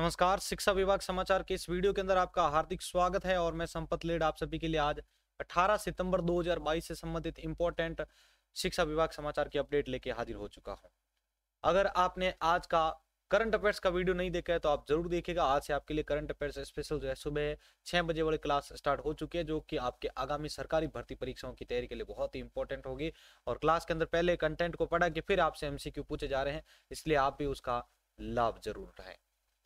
नमस्कार शिक्षा विभाग समाचार के इस वीडियो के अंदर आपका हार्दिक स्वागत है और मैं संपत लेड आप सभी के लिए आज 18 सितंबर 2022 से संबंधित इम्पोर्टेंट शिक्षा विभाग समाचार की अपडेट लेके हाजिर हो चुका हूँ अगर आपने आज का करंट अफेयर्स का वीडियो नहीं देखा है तो आप जरूर देखेगा आज से आपके लिए करंट अफेयर्स स्पेशल जो है सुबह छह बजे वाली क्लास स्टार्ट हो चुकी है जो कि आपके आगामी सरकारी भर्ती परीक्षाओं की तैयारी के लिए बहुत ही इंपॉर्टेंट होगी और क्लास के अंदर पहले कंटेंट को पढ़ा के फिर आपसे एमसीक्यू पूछे जा रहे हैं इसलिए आप भी उसका लाभ जरूर उठाएं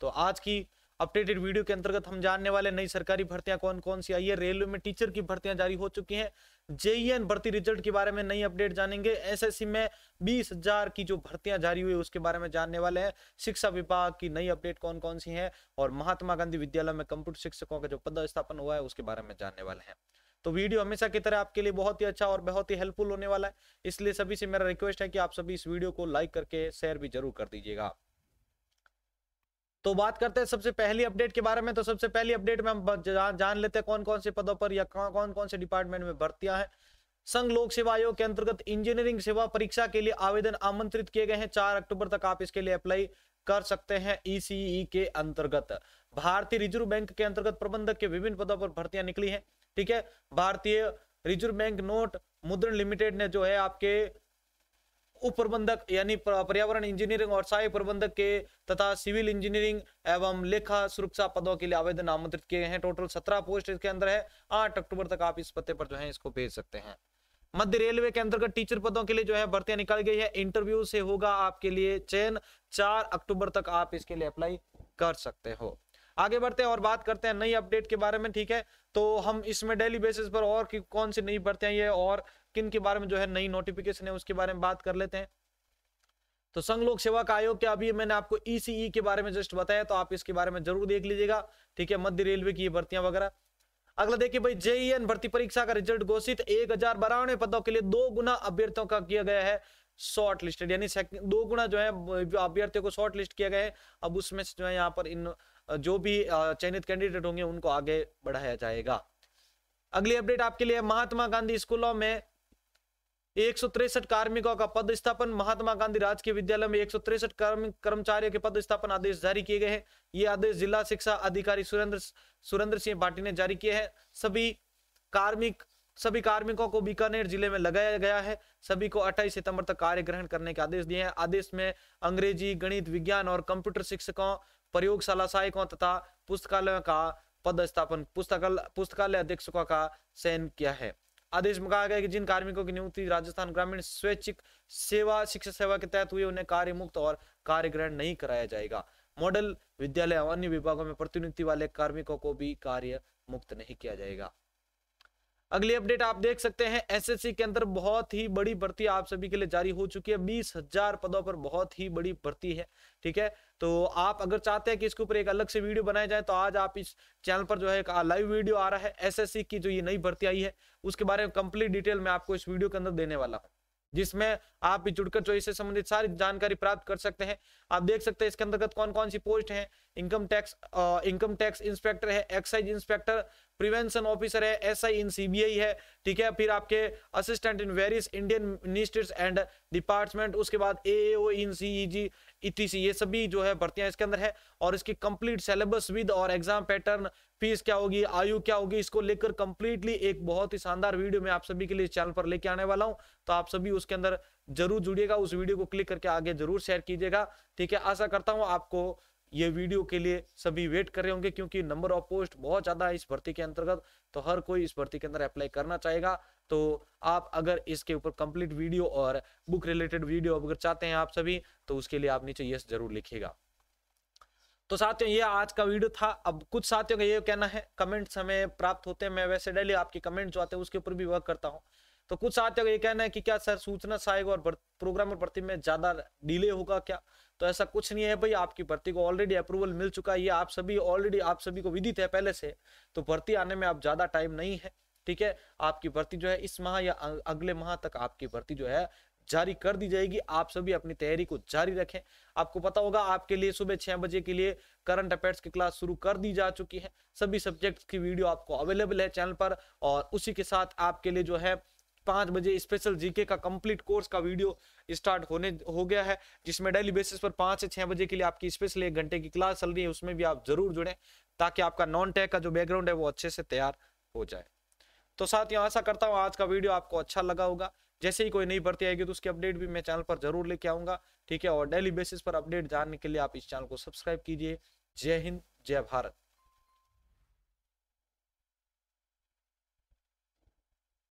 तो आज की अपडेटेड वीडियो के अंतर्गत हम जानने वाले नई सरकारी भर्तियां कौन कौन सी आई है रेलवे में टीचर की भर्तियां जारी हो चुकी हैं जेईएन e भर्ती रिजल्ट के बारे में नई अपडेट जानेंगे एसएससी में बीस हजार की जो भर्तियां जारी हुई उसके बारे में जानने वाले हैं शिक्षा विभाग की नई अपडेट कौन कौन सी है और महात्मा गांधी विद्यालय में कंप्यूटर शिक्षकों का जो पद स्थापन हुआ है उसके बारे में जानने वाले हैं तो वीडियो हमेशा की तरह आपके लिए बहुत ही अच्छा और बहुत ही हेल्पफुल होने वाला है इसलिए सभी से मेरा रिक्वेस्ट है कि आप सभी इस वीडियो को लाइक करके शेयर भी जरूर कर दीजिएगा तो बात करते हैं सबसे पहली अपडेट के बारे में तो सबसे पहली अपडेट में हम जा, जान लेते हैं कौन कौन से पदों पर या कौन कौन से डिपार्टमेंट में भर्तियां हैं संघ लोक सेवा आयोग के अंतर्गत इंजीनियरिंग सेवा परीक्षा के लिए आवेदन आमंत्रित किए गए हैं चार अक्टूबर तक आप इसके लिए अप्लाई कर सकते हैं ईसीई e e के अंतर्गत भारतीय रिजर्व बैंक के अंतर्गत प्रबंधक के विभिन्न पदों पर भर्तियां निकली हैं ठीक है भारतीय रिजर्व बैंक नोट मुद्रण लिमिटेड ने जो है आपके उप प्रबंधक यानी पर्यावरण इंजीनियरिंग और सहायक प्रबंधक के तथा सिविल इंजीनियरिंग एवं लेखा सुरक्षा पदों के लिए आवेदन आमंत्रित किए हैं टोटल सत्रह पोस्ट इसके अंदर है आठ अक्टूबर तक आप इस पते पर जो है इसको भेज सकते हैं मध्य रेलवे के अंतर्गत टीचर पदों के लिए जो है भर्तियां निकाल गई है इंटरव्यू से होगा आपके लिए चयन चार अक्टूबर तक आप इसके लिए अप्लाई कर सकते हो आगे बढ़ते हैं और बात करते हैं नई अपडेट के बारे में ठीक है तो हम इसमें डेली बेसिस पर और कि कौन सी नई बढ़ते हैं ये और किन के बारे में जो है नई नोटिफिकेशन है उसके बारे में बात कर लेते हैं तो संघ लोक सेवा का आयोग के अभी मैंने आपको ईसीई e e के बारे में जस्ट बताया तो आप इसके बारे में जरूर देख लीजिएगा ठीक है मध्य रेलवे की ये भर्तियां वगैरह अगला देखिए भाई जेईएन e भर्ती परीक्षा का रिजल्ट घोषित एक हजार बारानवे पदों के लिए दो गुना अभ्यर्थियों का किया गया है शॉर्ट लिस्टेड यानी दो गुना जो है अभ्यर्थियों को शॉर्ट लिस्ट किया गया है अब उसमें से जो है यहाँ पर इन जो भी चयनित कैंडिडेट होंगे उनको आगे बढ़ाया जाएगा अगली अपडेट आपके लिए महात्मा गांधी स्कूलों में एक कार्मिकों का पद स्थापन महात्मा गांधी राजकीय विद्यालय में एक कर्मचारियों के पद स्थापन आदेश जारी किए गए हैं ये आदेश जिला शिक्षा अधिकारी सुरेंद्र सुरेंद्र सिंह भाटी ने जारी किए हैं सभी कार्मिक सभी कार्मिकों को बीकानेर जिले में लगाया गया है सभी को 28 सितंबर तक कार्य ग्रहण करने के आदेश दिए हैं आदेश में अंग्रेजी गणित विज्ञान और कंप्यूटर शिक्षकों प्रयोगशाला सहायकों तथा पुस्तकालयों का पदस्थापन पुस्तकालय पुस्तकालय अधीक्षकों का चयन किया है आदेश में कहा गया कि जिन कार्मिकों की नियुक्ति राजस्थान ग्रामीण स्वैच्छिक सेवा शिक्षा सेवा के तहत हुई उन्हें कार्य मुक्त और कार्य ग्रहण नहीं कराया जाएगा मॉडल विद्यालय और अन्य विभागों में प्रतिनियुक्ति वाले कार्मिकों को भी कार्य मुक्त नहीं किया जाएगा अगली अपडेट आप देख सकते हैं एसएससी के अंदर बहुत ही बड़ी भर्ती आप सभी के लिए जारी हो चुकी है बीस हजार पदों पर बहुत ही बड़ी भर्ती है ठीक है तो आप अगर चाहते हैं कि इसके ऊपर एक अलग से वीडियो बनाया जाए तो आज आप इस चैनल पर जो है एक लाइव वीडियो आ रहा है एसएससी की जो ये नई भर्ती आई है उसके बारे में कंप्लीट डिटेल मैं आपको इस वीडियो के अंदर देने वाला हूँ जिसमें आप भी जुड़कर चॉइस से संबंधित सारी जानकारी प्राप्त कर सकते हैं आप देख सकते हैं इसके अंतर्गत कौन कौन सी पोस्ट है income tax income tax inspector है एक्साइज इंस्पेक्टर प्रिवेंशन ऑफिसर है एस आई इन सीबीआई है ठीक है फिर आपके assistant in various Indian ministries and department उसके बाद ए ओ इन सीईजी इतिसी e e ये सभी जो है भर्तियां इसके अंदर है और इसकी कंप्लीट सिलेबस विद और एग्जाम पैटर्न फीस क्या होगी आयु क्या होगी इसको लेकर कंप्लीटली एक बहुत ही शानदार वीडियो मैं आप सभी के लिए चैनल पर लेके आने वाला हूं तो आप सभी उसके अंदर जरूर जुड़िएगा उस वीडियो को क्लिक करके आगे जरूर शेयर कीजिएगा ठीक है आशा करता हूँ आपको ये वीडियो के लिए सभी वेट कर रहे होंगे क्योंकि नंबर ऑफ पोस्ट बहुत ज़्यादा है इस भर्ती के अंतर्गत तो हर कोई इस भर्ती के अंदर अप्लाई करना चाहेगा तो आप अगर इसके ऊपर कंप्लीट वीडियो और बुक रिलेटेड वीडियो अगर चाहते हैं आप सभी तो उसके लिए आप नीचे यस जरूर लिखिएगा तो साथियों ये आज का वीडियो था अब कुछ साथियों का ये कहना है कमेंट हमें प्राप्त होते हैं मैं वैसे डेली आपके कमेंट जो आते हैं उसके ऊपर भी वर्क करता हूँ तो कुछ साथियों का ये कहना है कि क्या सर सूचना सहायक और प्रोग्राम और भर्ती में ज़्यादा डिले होगा क्या तो ऐसा कुछ नहीं है भाई आपकी भर्ती को ऑलरेडी अप्रूवल मिल चुका है ये आप सभी ऑलरेडी आप सभी को विदित है पहले से तो भर्ती आने में आप ज़्यादा टाइम नहीं है ठीक है आपकी भर्ती जो है इस माह या अगले माह तक आपकी भर्ती जो है जारी कर दी जाएगी आप सभी अपनी तैयारी को जारी रखें आपको पता होगा आपके लिए सुबह छह बजे के लिए करंट अफेयर्स की क्लास शुरू कर दी जा चुकी है सभी सब्जेक्ट्स की वीडियो आपको अवेलेबल है चैनल पर और उसी के साथ आपके लिए जो है पाँच बजे स्पेशल जीके का कंप्लीट कोर्स का वीडियो स्टार्ट होने हो गया है जिसमें डेली बेसिस पर पाँच से छः बजे के लिए आपकी स्पेशल एक घंटे की क्लास चल रही है उसमें भी आप जरूर जुड़ें ताकि आपका नॉन टेक का जो बैकग्राउंड है वो अच्छे से तैयार हो जाए तो साथ ही आशा करता हूँ आज का वीडियो आपको अच्छा लगा होगा जैसे ही कोई नई भर्ती आएगी तो उसकी अपडेट भी मैं चैनल पर जरूर लेके आऊंगा ठीक है और डेली बेसिस पर अपडेट जानने के लिए आप इस चैनल को सब्सक्राइब कीजिए जय हिंद जय भारत